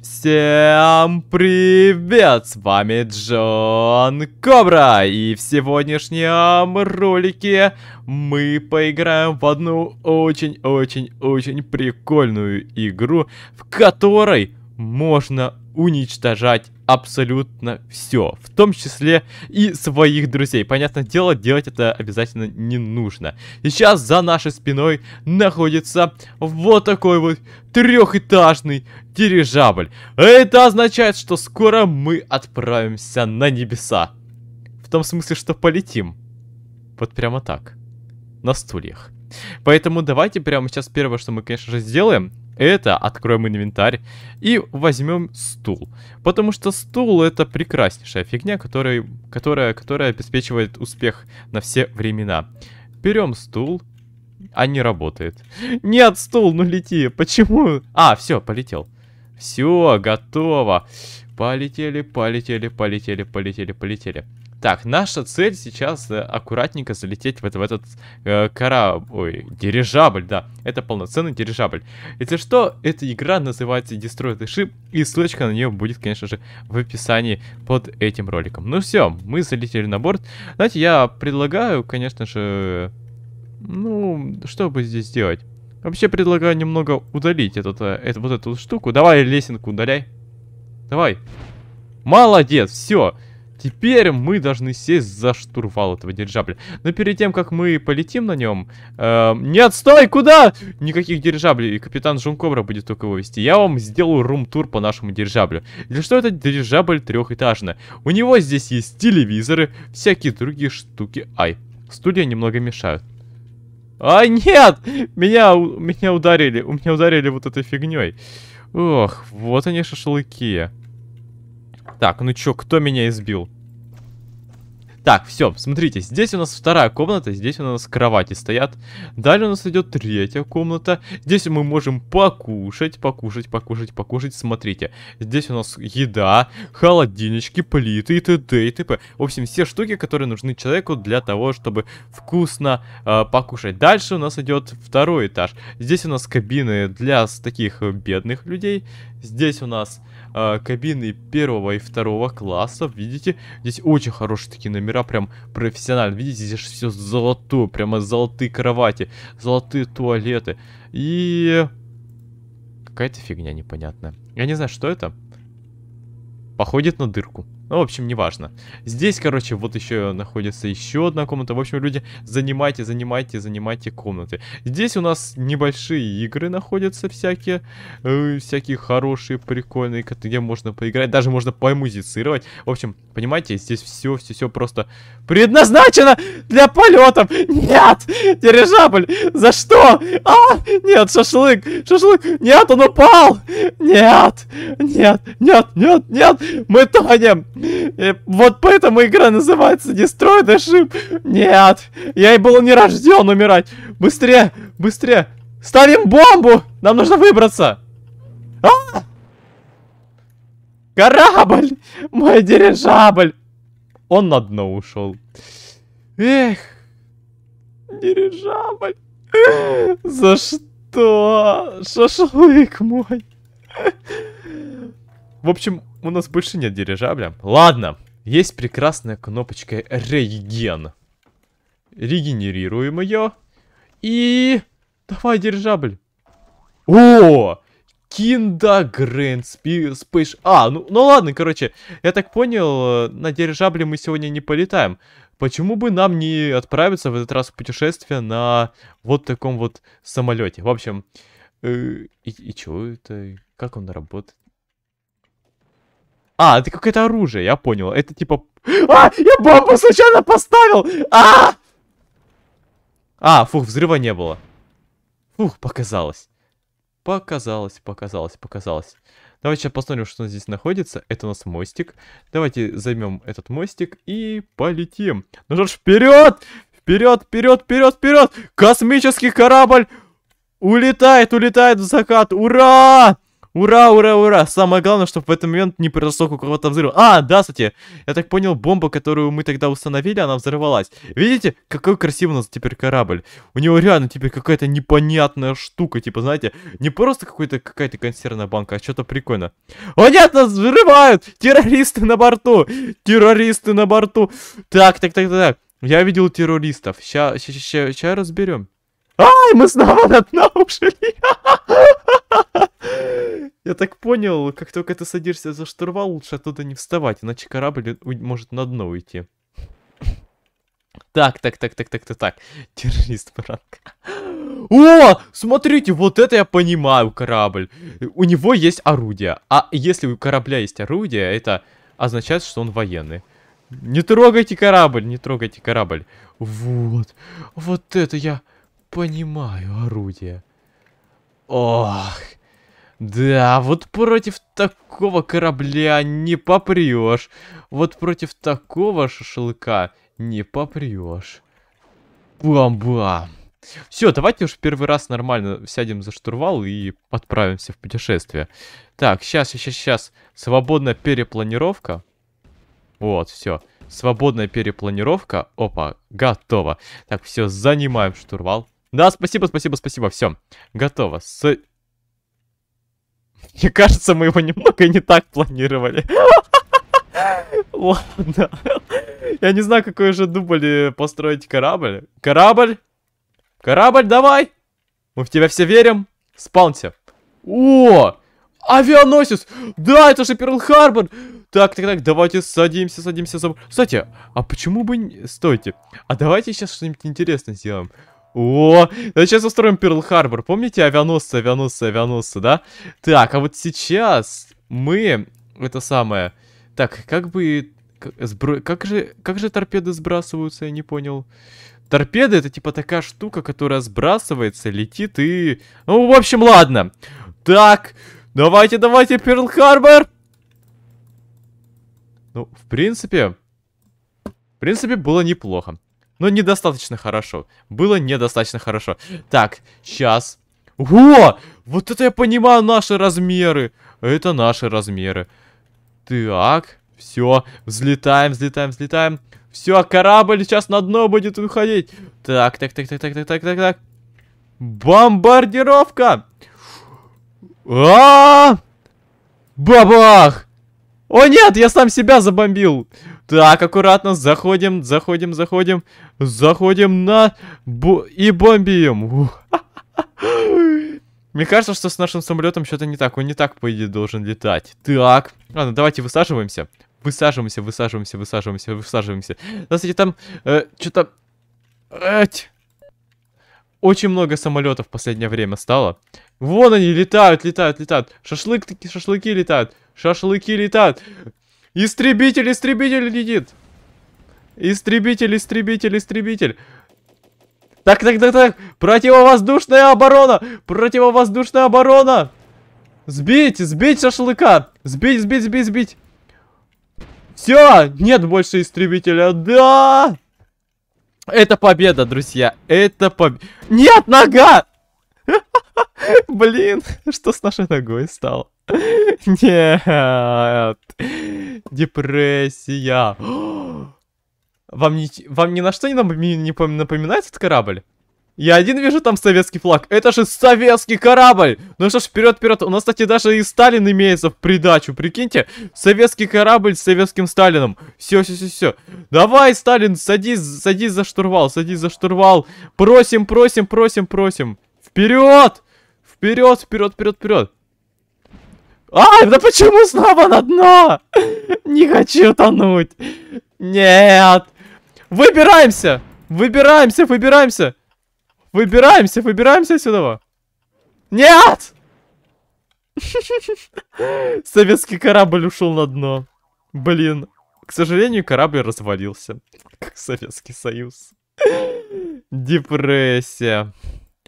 Всем привет! С вами Джон Кобра! И в сегодняшнем ролике мы поиграем в одну очень-очень-очень прикольную игру, в которой можно уничтожать абсолютно все, в том числе и своих друзей. Понятное дело, делать это обязательно не нужно. Сейчас за нашей спиной находится вот такой вот трехэтажный дирижабль. Это означает, что скоро мы отправимся на небеса. В том смысле, что полетим. Вот прямо так. На стульях. Поэтому давайте прямо сейчас первое, что мы, конечно же, сделаем, это, откроем инвентарь и возьмем стул. Потому что стул это прекраснейшая фигня, которая, которая, которая обеспечивает успех на все времена. Берем стул, а не работает. Нет, стул, ну лети, почему? А, все, полетел. Все, готово. Полетели, полетели, полетели, полетели, полетели. Так, наша цель сейчас э, аккуратненько залететь вот в этот э, корабль, ой, дирижабль, да, это полноценный дирижабль. Если что, эта игра называется Destroy the Ship, и ссылочка на нее будет, конечно же, в описании под этим роликом. Ну все, мы залетели на борт. Знаете, я предлагаю, конечно же, ну, что бы здесь делать? Вообще предлагаю немного удалить этот, э, этот, вот эту штуку. Давай лесенку удаляй. Давай. Молодец, все. Все. Теперь мы должны сесть за штурвал этого дирижабля. Но перед тем, как мы полетим на нем... Э, эм, нет, стой, куда? Никаких дирижаблей. И капитан Жункобра будет только его вести. Я вам сделаю рум-тур по нашему дирижаблю. Для что этот дирижабль трехэтажный? У него здесь есть телевизоры, всякие другие штуки. Ай, студия немного мешают. А, нет! Меня, меня ударили. У меня ударили вот этой фигней. Ох, вот они шашлыки. Так, ну чё, кто меня избил? Так, все, смотрите, здесь у нас вторая комната, здесь у нас кровати стоят. Далее у нас идет третья комната. Здесь мы можем покушать, покушать, покушать, покушать. Смотрите, здесь у нас еда, холодильнички, плиты и т.д. и т.п. В общем, все штуки, которые нужны человеку для того, чтобы вкусно э, покушать. Дальше у нас идет второй этаж. Здесь у нас кабины для таких э, бедных людей. Здесь у нас э, кабины первого и второго классов. Видите, здесь очень хорошие такие номера, прям профессионально. Видите, здесь все золотое, прямо золотые кровати, золотые туалеты. И... Какая-то фигня непонятная. Я не знаю, что это. Походит на дырку. Ну, в общем, неважно. Здесь, короче, вот еще находится еще одна комната. В общем, люди, занимайте, занимайте, занимайте комнаты. Здесь у нас небольшие игры находятся всякие. Э, всякие хорошие, прикольные, где можно поиграть. Даже можно помузицировать. В общем, понимаете, здесь все, все, все просто предназначено для полетов. Нет! Дирижабль! За что? А! Нет, шашлык! Шашлык! Нет, он упал! Нет! Нет! Нет! Нет! Нет! Мы тонем! Э, вот поэтому игра называется Destroy the Ship. Нет, я и был не рожден умирать. Быстрее, быстрее. Ставим бомбу! Нам нужно выбраться. А! Корабль! Мой дирижабль! Он на дно ушел. Эх! Дирижабль! За что? Шашлык мой! В общем, у нас больше нет дирижабля. Ладно, есть прекрасная кнопочка реген. Регенерируем ее. И... Давай, дирижабль. О! Кинда Грэнд Спэш... А, ну, ну ладно, короче, я так понял, на дирижабле мы сегодня не полетаем. Почему бы нам не отправиться в этот раз в путешествие на вот таком вот самолете? В общем, э, и, и чего это? Как он работает? А, это какое-то оружие, я понял. Это типа... А, я бомбу случайно поставил! А! А, фух, взрыва не было. Фух, показалось. Показалось, показалось, показалось. Давайте сейчас посмотрим, что здесь находится. Это у нас мостик. Давайте займем этот мостик и полетим. Ну что ж, вперед! Вперед, вперед, вперед, вперед! Космический корабль! Улетает, улетает в закат! Ура! Ура, ура, ура! Самое главное, чтобы в этот момент не произошел кого то взрыва. А, да, кстати, я так понял, бомба, которую мы тогда установили, она взорвалась. Видите, какой красивый у нас теперь корабль. У него реально теперь какая-то непонятная штука, типа, знаете, не просто какой-то какая-то консервная банка, а что-то прикольно. О нет, нас взрывают! Террористы на борту! Террористы на борту! Так, так, так, так, так. Я видел террористов. Сейчас разберем. Ай, мы снова на дно ушли. Я так понял, как только ты садишься за штурвал, лучше оттуда не вставать, иначе корабль может на дно уйти. Так, так, так, так, так, так, так. Террорист брат. О, смотрите, вот это я понимаю корабль. У него есть орудие. А если у корабля есть орудие, это означает, что он военный. Не трогайте корабль, не трогайте корабль. Вот, вот это я понимаю орудие. Ох, да, вот против такого корабля не попрешь. Вот против такого шашлыка не попрешь. Бам-бам. Все, давайте уж первый раз нормально сядем за штурвал и отправимся в путешествие. Так, сейчас, сейчас, сейчас. Свободная перепланировка. Вот, все. Свободная перепланировка. Опа, готово. Так, все, занимаем штурвал. Да, спасибо, спасибо, спасибо. Все. Готово. С... Мне кажется, мы его немного не так планировали. Ладно. Я не знаю, какой же дубль э, построить корабль. Корабль? Корабль, давай! Мы в тебя все верим. Спаунься. О! Авианосец! Да, это же Перл-Харбор! Так, так, так, давайте садимся, садимся, садимся. Кстати, а почему бы не... Стойте. А давайте сейчас что-нибудь интересное сделаем. О, сейчас устроим Перл-Харбор. Помните авианосцы, авианосцы, авианосцы, да? Так, а вот сейчас мы... Это самое... Так, как бы... Как, как, же, как же торпеды сбрасываются, я не понял. Торпеды это типа такая штука, которая сбрасывается, летит и... Ну, в общем, ладно. Так, давайте, давайте, Перл-Харбор! Ну, в принципе... В принципе, было неплохо. Но недостаточно хорошо. Было недостаточно хорошо. Так, сейчас. О! Вот это я понимаю наши размеры. Это наши размеры. Так, все. Взлетаем, взлетаем, взлетаем. Все, корабль сейчас на дно будет уходить. Так, так, так, так, так, так, так, так, так. Бомбардировка! А! Бабах! О нет, я сам себя забомбил! Так, аккуратно, заходим, заходим, заходим. Заходим на... Бо... И бомбим. Мне кажется, что с нашим самолетом что-то не так. Он не так, по идее, должен летать. Так. Ладно, давайте высаживаемся. Высаживаемся, высаживаемся, высаживаемся, высаживаемся. Да, кстати, там э, что-то... Эть. Очень много самолетов в последнее время стало. Вон они летают, летают, летают. Шашлык, шашлыки летают. Шашлыки летают. Истребитель, истребитель летит! Истребитель, истребитель, истребитель! Так, так, так, так! Противовоздушная оборона! Противовоздушная оборона! Сбить, сбить шашлыка! Сбить, сбить, сбить, сбить! Все, нет больше истребителя. Да! Это победа, друзья. Это победа. Нет, нога! Блин, что с нашей ногой стало? Нет. Депрессия. Вам, не, вам ни на что не, не напоминает этот корабль? Я один вижу там советский флаг. Это же советский корабль! Ну что ж, вперед, вперед. У нас, кстати, даже и Сталин имеется в придачу. Прикиньте, советский корабль с советским Сталином. Все, все, все, все. Давай, Сталин, садись, садись за штурвал, садись за штурвал. Просим, просим, просим, просим. Вперед! Вперед, вперед, вперед, вперед. А, да почему снова на дно? Не хочу тонуть. Нет. Выбираемся. Выбираемся, выбираемся. Выбираемся, выбираемся отсюда. Нет! Советский корабль ушел на дно. Блин. К сожалению, корабль развалился. Как Советский Союз. Депрессия.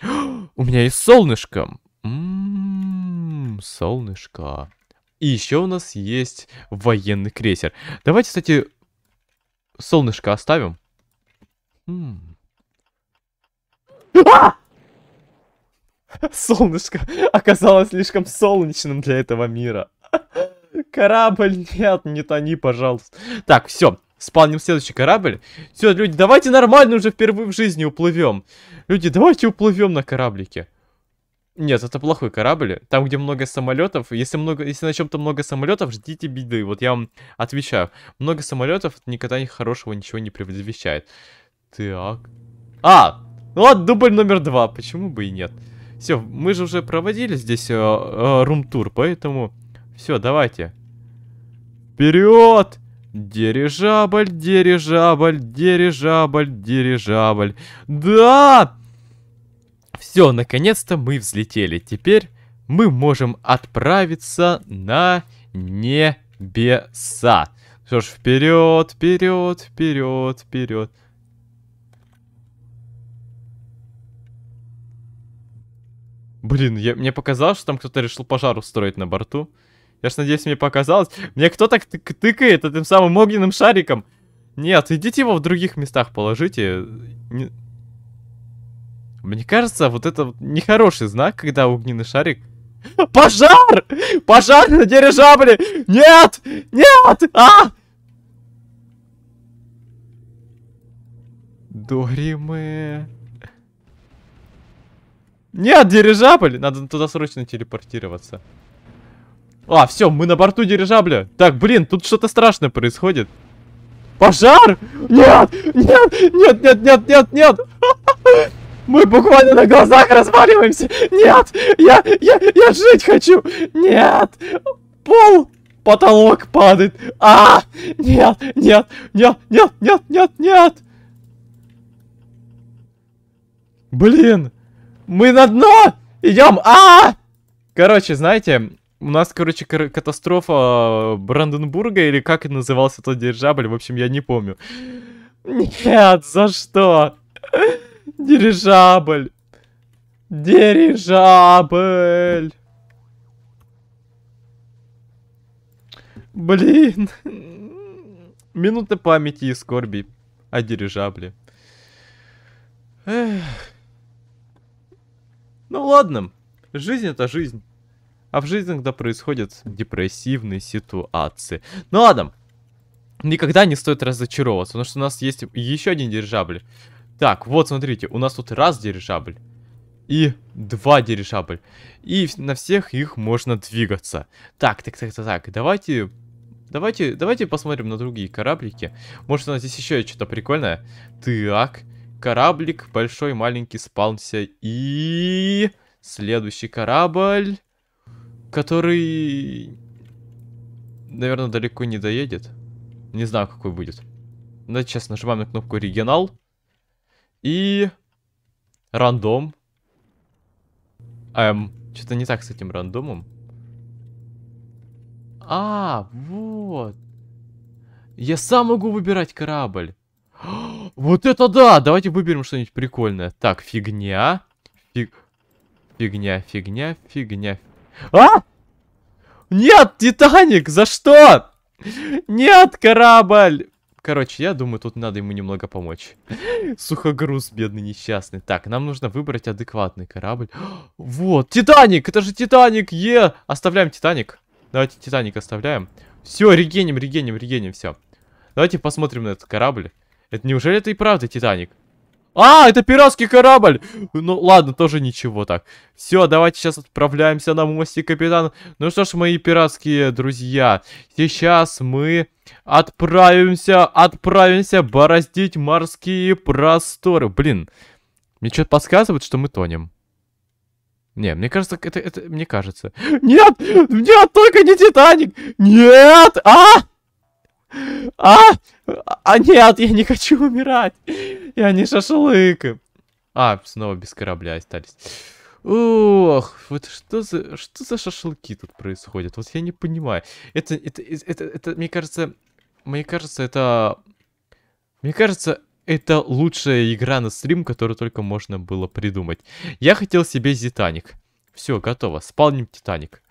У меня есть солнышко. Ммм, солнышко. И еще у нас есть военный крейсер. Давайте, кстати, солнышко оставим. А! Солнышко оказалось слишком солнечным для этого мира. Корабль, нет, не тони, пожалуйста. Так, все, спалним следующий корабль. Все, люди, давайте нормально уже впервые в жизни уплывем. Люди, давайте уплывем на кораблике. Нет, это плохой корабль. Там, где много самолетов. Если, много, если на чем-то много самолетов, ждите беды. Вот я вам отвечаю. Много самолетов никогда не хорошего ничего не предвещает. Так. А! Ну ладно, дубль номер два. Почему бы и нет? Все, мы же уже проводили здесь э, э, рум-тур, поэтому... Все, давайте. Вперед! Дирижабль, дирижабль, дирижабль, дирижабль. Да! Все, наконец-то мы взлетели. Теперь мы можем отправиться на небеса. Что ж, вперед, вперед, вперед, вперед. Блин, я, мне показалось, что там кто-то решил пожар устроить на борту. Я ж надеюсь, мне показалось. Мне кто так тыкает этим самым огненным шариком? Нет, идите его в других местах положите. Не... Мне кажется, вот это вот нехороший знак, когда огненный шарик... Пожар! Пожар на дирижабле! Нет! Нет! А! Дориме... Нет, дирижабль! Надо туда срочно телепортироваться. А, все, мы на борту дирижабля. Так, блин, тут что-то страшное происходит. Пожар! Нет! Нет! Нет, нет, нет, нет, нет! Мы буквально на глазах разваливаемся. Нет, я, я, я жить хочу. Нет, пол, потолок падает. А, нет, нет, нет, нет, нет, нет, нет. Блин, мы на дно идем. А, короче, знаете, у нас, короче, катастрофа э, Бранденбурга, или как назывался тот дирижабль, в общем, я не помню. Нет, за что? Дирижабль. Дирижабль. Блин. минуты памяти и скорби о дирижабле. Эх. Ну ладно, жизнь это жизнь. А в жизни когда происходят депрессивные ситуации. Ну ладно, никогда не стоит разочаровываться, потому что у нас есть еще один дирижабль. Так, вот, смотрите, у нас тут раз дирижабль и два дирижабль. И на всех их можно двигаться. Так, так, так, так, так, давайте... Давайте, давайте посмотрим на другие кораблики. Может, у нас здесь еще что-то прикольное. Так, кораблик большой, маленький, спался И... Следующий корабль, который... Наверное, далеко не доедет. Не знаю, какой будет. Давайте сейчас нажимаем на кнопку «Регионал». И... Рандом. Эм, что-то не так с этим рандомом. А, вот. Я сам могу выбирать корабль. Вот это да! Давайте выберем что-нибудь прикольное. Так, фигня. Фиг... Фигня, фигня, фигня. А! Нет, Титаник, за что? Нет, корабль! Короче, я думаю, тут надо ему немного помочь. Сухогруз, бедный несчастный. Так, нам нужно выбрать адекватный корабль. вот, Титаник! Это же Титаник! Е! Оставляем Титаник. Давайте Титаник оставляем. Все, регеним, регеним, регеним, все. Давайте посмотрим на этот корабль. Это неужели это и правда Титаник? А, это пиратский корабль! Ну, ладно, тоже ничего так. Все, давайте сейчас отправляемся на мостик, капитан. Ну что ж, мои пиратские друзья, сейчас мы отправимся, отправимся бороздить морские просторы. Блин, мне что-то подсказывает, что мы тонем. Не, мне кажется, это, это, мне кажется. Нет! Нет, только не Титаник! Нет! А! А! А нет, я не хочу умирать! Я не шашлык. А, снова без корабля остались. Ох, вот что за, что за шашлыки тут происходят? Вот я не понимаю. Это, это, это, это, мне кажется, мне кажется, это... Мне кажется, это лучшая игра на стрим, которую только можно было придумать. Я хотел себе Титаник. Все, готово. Спалним Титаник.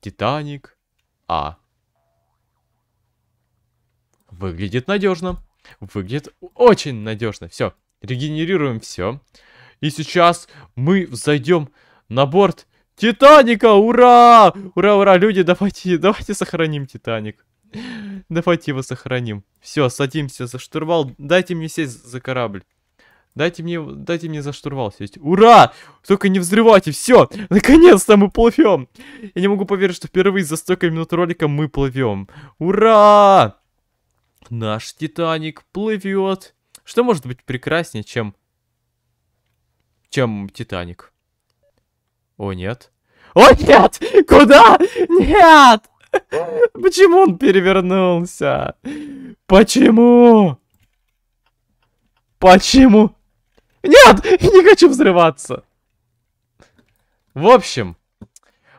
Титаник А. Выглядит надежно. Выглядит очень надежно. Все, регенерируем все. И сейчас мы зайдем на борт Титаника! Ура! Ура, ура, люди, давайте, давайте сохраним Титаник. Давайте его сохраним. Все, садимся за штурвал. Дайте мне сесть за корабль. Дайте мне, дайте мне за штурвал сесть. Ура! Только не взрывайте, все! Наконец-то мы плывем! Я не могу поверить, что впервые за столько минут ролика мы плывем. Ура! Наш Титаник плывет. Что может быть прекраснее, чем... Чем Титаник? О, нет. О, нет! Куда? Нет! Почему он перевернулся? Почему? Почему? Нет! Не хочу взрываться! В общем,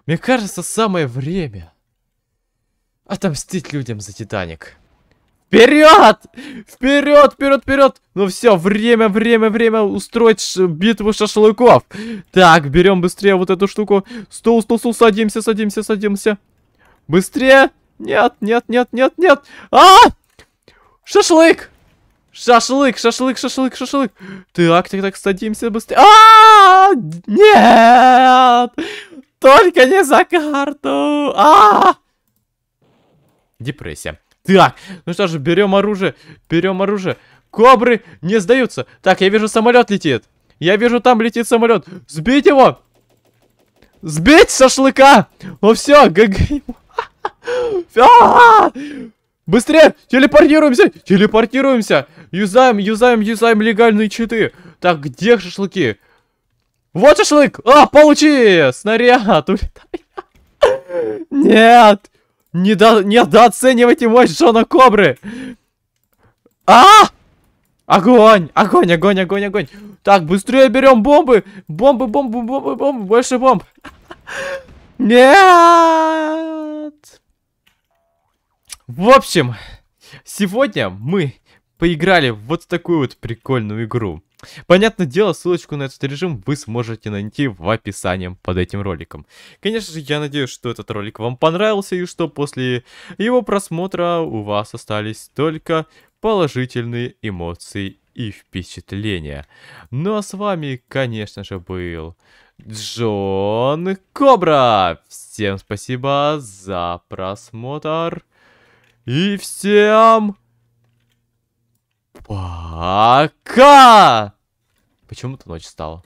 мне кажется, самое время отомстить людям за Титаник. Вперед! Вперед, вперед, вперед! Ну все, время, время, время устроить битву шашлыков. Так, берем быстрее вот эту штуку. Стул, стул, стул, садимся, садимся, садимся. Быстрее! Нет, нет, нет, нет, нет! А! Шашлык! Шашлык, шашлык, шашлык, шашлык. Так, так, так, садимся быстрее. А! Нет! Только не за карту! А! Депрессия. Так, ну что же, берем оружие, берем оружие. Кобры не сдаются. Так, я вижу, самолет летит. Я вижу, там летит самолет. Сбить его! Сбить шашлыка! Ну все, ГГ а! Быстрее! Телепортируемся! Телепортируемся! Юзаем, юзаем, юзаем легальные читы. Так, где шашлыки? Вот шашлык! А, получи! Снаряд! Нет! Недо... Недооценивайте мощь Джона Кобры! А! Огонь! Огонь, огонь, огонь, огонь! Так, быстрее берем бомбы! Бомбы, бомбы, бомбы, бомбы! Больше бомб! Нет! В общем, сегодня мы поиграли в вот такую вот прикольную игру. Понятное дело, ссылочку на этот режим вы сможете найти в описании под этим роликом. Конечно же, я надеюсь, что этот ролик вам понравился и что после его просмотра у вас остались только положительные эмоции и впечатления. Ну а с вами, конечно же, был Джон Кобра. Всем спасибо за просмотр. И всем... Пока! Почему-то ночь стала.